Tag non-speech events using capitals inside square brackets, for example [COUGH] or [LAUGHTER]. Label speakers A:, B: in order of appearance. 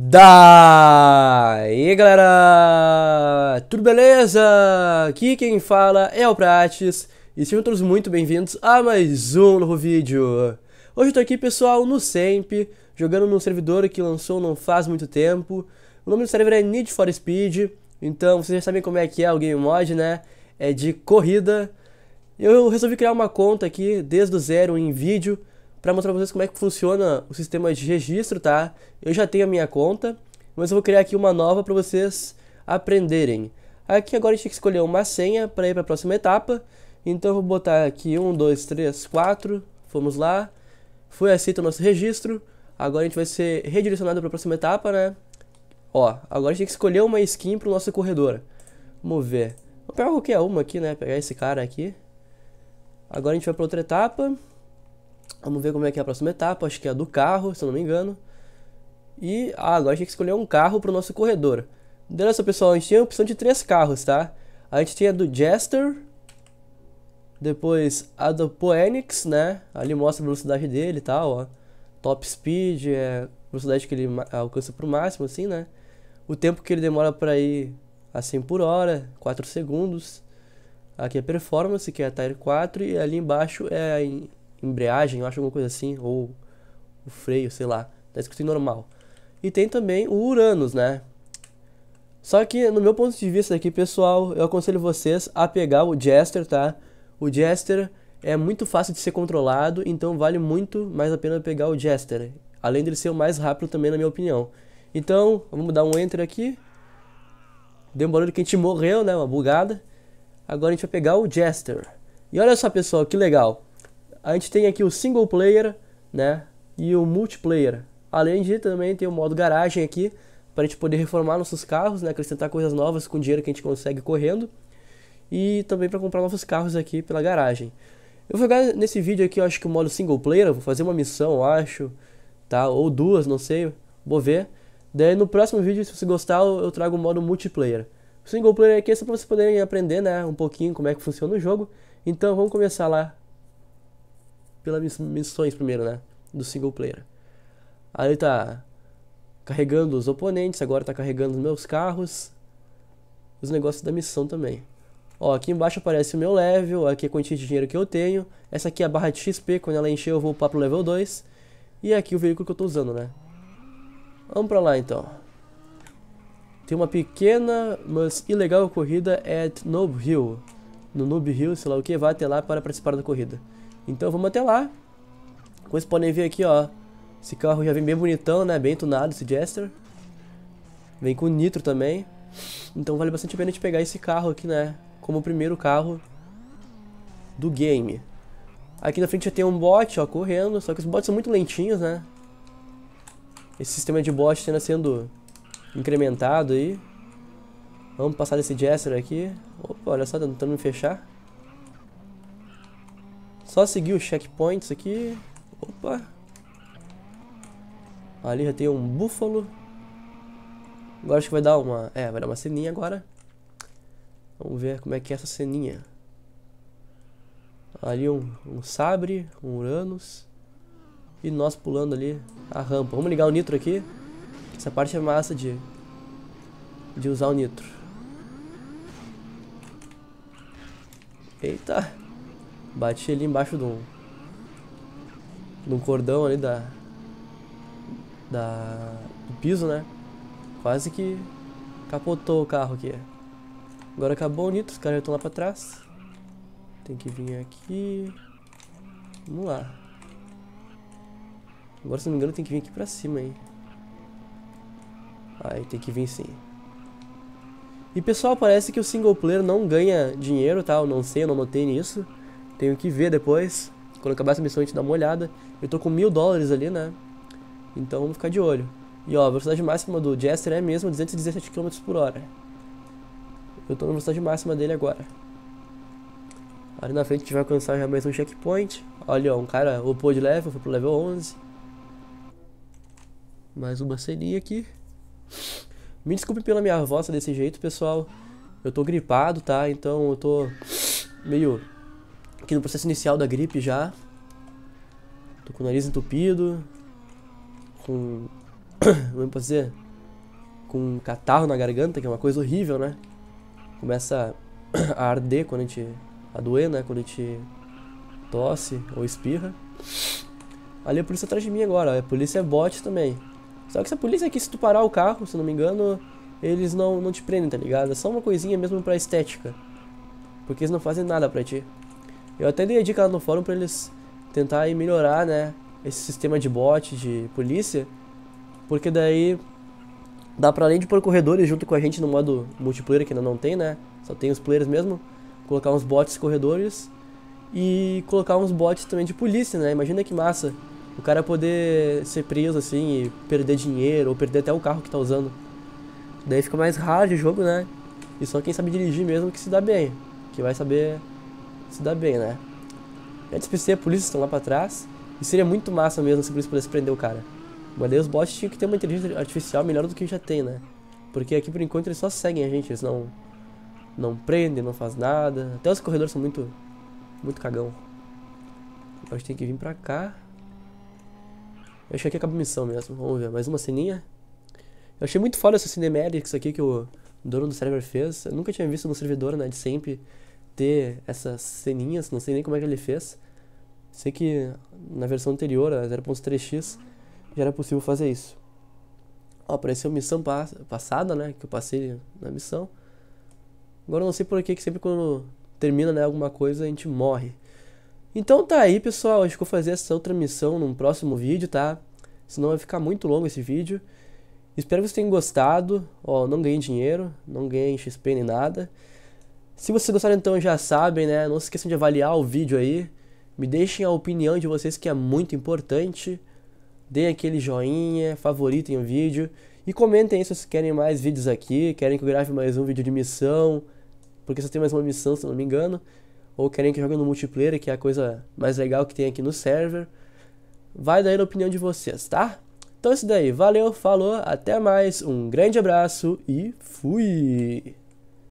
A: Daí galera, tudo beleza? Aqui quem fala é o Prates e sejam todos muito bem-vindos a mais um novo vídeo. Hoje eu tô aqui pessoal no SEMP, jogando num servidor que lançou não faz muito tempo. O nome do servidor é Need for Speed, então vocês já sabem como é que é o game mod, né? É de corrida. Eu resolvi criar uma conta aqui desde o zero em vídeo para mostrar para vocês como é que funciona o sistema de registro, tá? Eu já tenho a minha conta, mas eu vou criar aqui uma nova para vocês aprenderem. Aqui agora a gente tem que escolher uma senha para ir para a próxima etapa. Então eu vou botar aqui 1, 2, 3, 4, fomos lá. Foi aceito o nosso registro. Agora a gente vai ser redirecionado para a próxima etapa, né? Ó, agora a gente tem que escolher uma skin para o nosso corredor. Vamos ver. Vou pegar qualquer uma aqui, né? Pegar esse cara aqui. Agora a gente vai para outra etapa. Vamos ver como é que é a próxima etapa, acho que é a do carro, se eu não me engano. E ah, agora a gente tem que escolher um carro para o nosso corredor. Beleza, pessoal, a gente tinha a opção de três carros, tá? A gente tinha a do Jester, depois a do Poenix, né? Ali mostra a velocidade dele e tal, ó. Top speed, é velocidade que ele alcança para o máximo, assim, né? O tempo que ele demora para ir a por hora, 4 segundos. Aqui é performance, que é a Tire 4, e ali embaixo é embreagem, eu acho alguma coisa assim, ou o freio, sei lá. Tá escrito em normal. E tem também o Uranus, né? Só que, no meu ponto de vista aqui, pessoal, eu aconselho vocês a pegar o Jester, tá? O Jester é muito fácil de ser controlado, então vale muito mais a pena pegar o Jester. Além dele ser o mais rápido também, na minha opinião. Então, vamos dar um Enter aqui. Deu um barulho que a gente morreu, né? Uma bugada. Agora a gente vai pegar o Jester. E olha só, pessoal, que legal. A gente tem aqui o single player, né? E o multiplayer. Além de também tem o modo garagem aqui, para a gente poder reformar nossos carros, né? Acrescentar coisas novas com o dinheiro que a gente consegue correndo. E também para comprar novos carros aqui pela garagem. Eu vou jogar nesse vídeo aqui, eu acho que o modo single player, vou fazer uma missão, eu acho, tá? Ou duas, não sei, vou ver. Daí no próximo vídeo, se você gostar, eu trago o modo multiplayer. O single player aqui é só para vocês poderem aprender, né, um pouquinho como é que funciona o jogo. Então vamos começar lá pelas missões primeiro, né? Do single player. Aí tá carregando os oponentes, agora tá carregando os meus carros, os negócios da missão também. Ó, aqui embaixo aparece o meu level, aqui a quantia de dinheiro que eu tenho. Essa aqui é a barra de XP, quando ela encher eu vou para pro level 2. E aqui o veículo que eu estou usando, né? Vamos para lá então. Tem uma pequena, mas ilegal corrida at Noob Hill. No Noob Hill, sei lá o que, vai até lá para participar da corrida. Então vamos até lá. Como vocês podem ver aqui, ó. Esse carro já vem bem bonitão, né? Bem tunado esse Jester. Vem com nitro também. Então vale bastante a pena a gente pegar esse carro aqui, né? Como o primeiro carro do game. Aqui na frente já tem um bot, ó, correndo. Só que os bots são muito lentinhos, né? Esse sistema de bot ainda tá sendo incrementado aí. Vamos passar desse Jester aqui. Opa, olha só, tentando me fechar. Só seguir os checkpoints aqui. Opa. Ali já tem um búfalo. Agora acho que vai dar uma... É, vai dar uma ceninha agora. Vamos ver como é que é essa ceninha. Ali um, um sabre, um Uranus. E nós pulando ali a rampa. Vamos ligar o nitro aqui. Essa parte é massa de, de usar o nitro. Eita! Bati ali embaixo de um, de um cordão ali da, da, do piso, né? Quase que capotou o carro aqui. Agora acabou o nitro, os caras já estão lá pra trás. Tem que vir aqui. Vamos lá. Agora, se não me engano, tem que vir aqui pra cima, aí Aí tem que vir sim. E pessoal, parece que o single player não ganha dinheiro, tá? Eu não sei, eu não notei nisso. Tenho que ver depois. Quando acabar essa missão, a gente dá uma olhada. Eu tô com mil dólares ali, né? Então vamos ficar de olho. E ó, a velocidade máxima do Jester é mesmo 217 km por hora. Eu tô na velocidade máxima dele agora. Ali na frente a gente vai alcançar já mais um checkpoint. Olha, ó, um cara upou de level, foi pro level 11. Mais uma ceninha aqui. Me desculpe pela minha voz desse jeito, pessoal. Eu tô gripado, tá? Então eu tô meio aqui no processo inicial da gripe já. Tô com o nariz entupido, com. [COUGHS] Como é eu posso dizer? Com um catarro na garganta, que é uma coisa horrível, né? Começa [COUGHS] a arder quando a gente. a doer, né? Quando a gente tosse ou espirra. Ali a polícia atrás de mim agora, a polícia é bot também. Só que a polícia aqui, se tu parar o carro, se não me engano, eles não, não te prendem, tá ligado? É só uma coisinha mesmo pra estética. Porque eles não fazem nada pra ti. Eu até dei a dica lá no fórum para eles tentarem melhorar, né, esse sistema de bot de polícia, porque daí dá para além de pôr corredores junto com a gente no modo multiplayer que ainda não tem, né? Só tem os players mesmo, colocar uns bots corredores e colocar uns bots também de polícia, né? Imagina que massa o cara poder ser preso assim e perder dinheiro ou perder até o carro que tá usando. Daí fica mais hard o jogo, né? E só quem sabe dirigir mesmo que se dá bem, que vai saber se dá bem, né? Já despistei a polícia, estão lá pra trás. E seria muito massa mesmo se a polícia pudesse prender o cara. Mas daí os bots tinham que ter uma inteligência artificial melhor do que já tem, né? Porque aqui por enquanto eles só seguem a gente, eles não. Não prendem, não faz nada. Até os corredores são muito. Muito cagão. Agora a gente tem que vir pra cá. Eu achei que acabou a missão mesmo. Vamos ver, mais uma ceninha. Eu achei muito foda essa Cinematics aqui que o dono do server fez. Eu nunca tinha visto no servidor, né? De sempre ter essas ceninhas, não sei nem como é que ele fez. Sei que na versão anterior, a 0.3x, já era possível fazer isso. Ó, apareceu missão passada, né, que eu passei na missão. Agora eu não sei por que que sempre quando termina, né, alguma coisa a gente morre. Então tá aí, pessoal, acho que vou fazer essa outra missão num próximo vídeo, tá? Senão vai ficar muito longo esse vídeo. Espero que vocês tenham gostado. Ó, não ganhei dinheiro, não ganhei XP nem nada. Se vocês gostaram, então já sabem, né? Não se esqueçam de avaliar o vídeo aí. Me deixem a opinião de vocês, que é muito importante. Deem aquele joinha, favoritem o vídeo. E comentem aí se vocês querem mais vídeos aqui. Querem que eu grave mais um vídeo de missão. Porque só tem mais uma missão, se não me engano. Ou querem que eu jogue no multiplayer, que é a coisa mais legal que tem aqui no server. Vai daí na opinião de vocês, tá? Então é isso daí. Valeu, falou, até mais. Um grande abraço e fui!